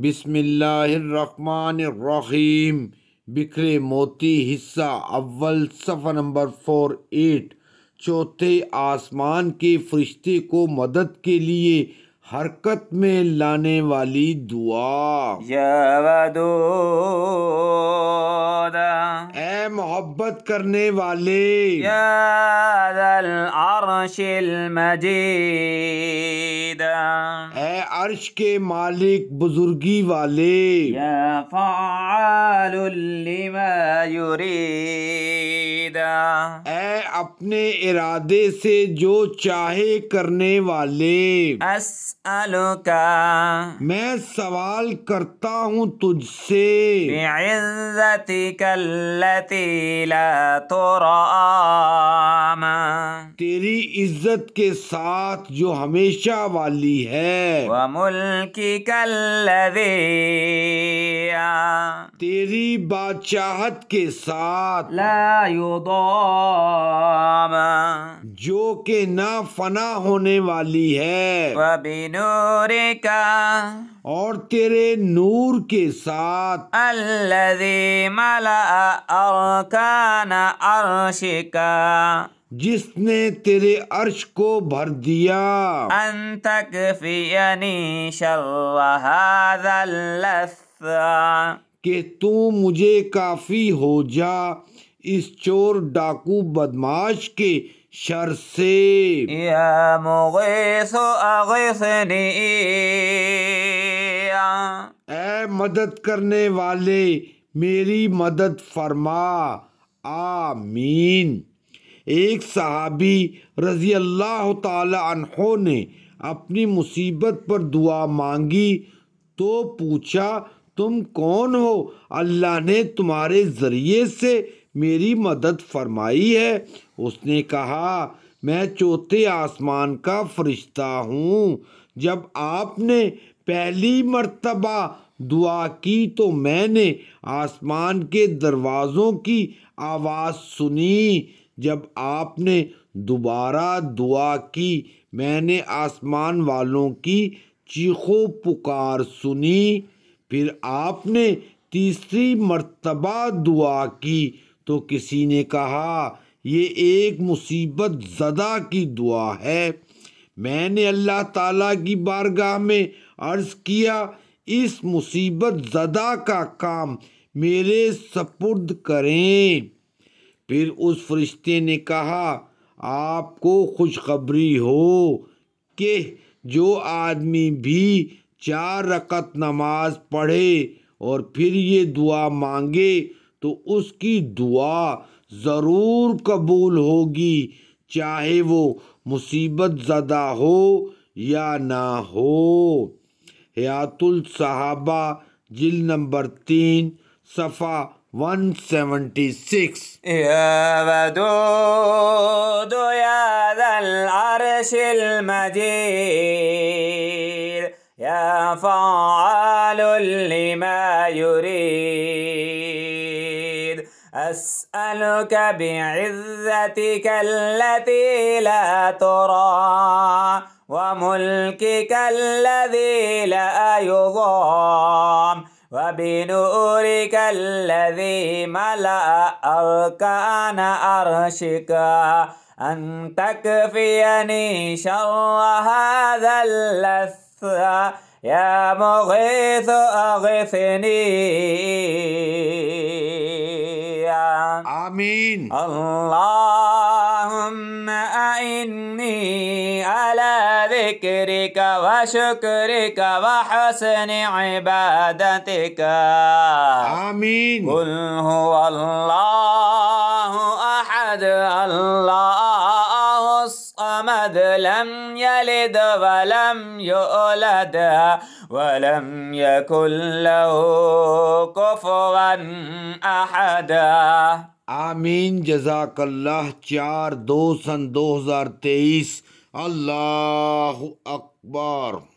بسم اللہ الرحمن الرحیم بکھرے موتی حصہ اول صفحہ نمبر فور ایٹ چوتھے آسمان کے فرشتے کو مدد کے لیے حرکت میں لانے والی دعا یا اے محبت کرنے والے یا ذا العرش المجید اے عرش کے مالک بزرگی والے یا فعال لما یرید اے اپنے ارادے سے جو چاہے کرنے والے اسألوکا میں سوال کرتا ہوں تجھ سے بعزتک اللتی لا ترآمہ تیری عزت کے ساتھ جو ہمیشہ والی ہے وَمُلْکِکَ الَّذِی تیری بادشاہت کے ساتھ لا یضام جو کہ نہ فنا ہونے والی ہے وبنور اور تیرے نور کے ساتھ الذی ملأ ارکان عرشک جس نے تیرے عرش کو بھر دیا ان تکفینی شر هذا اللث کہ تو مجھے کافی ہو جا اس چور ڈاکو بدماش کے شر سے یا اے مدد کرنے والے میری مدد فرما آمین ایک صحابی رضی اللہ تعالی عنہ نے اپنی مصیبت پر دعا مانگی تو پوچھا تم کون ہو اللہ نے تمہارے ذریعے سے میری مدد فرمائی ہے اس نے کہا میں چوتھے آسمان کا فرشتہ ہوں جب آپ نے پہلی مرتبہ دعا کی تو میں نے آسمان کے دروازوں کی آواز سنی جب آپ نے دوبارہ دعا کی میں نے آسمان والوں کی چیخو پکار سنی پھر آپ نے تیسری مرتبہ دعا کی تو کسی نے کہا یہ ایک مصیبت زدہ کی دعا ہے میں نے اللہ تعالیٰ کی بارگاہ میں عرض کیا اس مصیبت زدہ کا کام میرے سپرد کریں پھر اس فرشتے نے کہا آپ کو خوشخبری ہو کہ جو آدمی بھی چار رکعت نماز پڑھے اور پھر یہ دعا مانگے تو اس کی دعا ضرور قبول ہوگی چاہے وہ مصیبت زدہ ہو یا نہ ہو حیات الصحابہ جل نمبر تین صفحہ ون سیونٹی سکس يا فعال لما يريد أسألك بعزتك التي لا ترى وملكك الذي لا يضام وبنورك الذي ملأ أركان أرشك أن تكفيني شر هذا اللث يا مغيث أغثني آمين اللهم أعني على ذكرك وشكرك وحسن عبادتك آمين قل هو الله ولم يولد ولم يكن له كفوا أحدا آمین جزاک اللہ چار دو سن دو ہزار تیئیس اللہ اکبر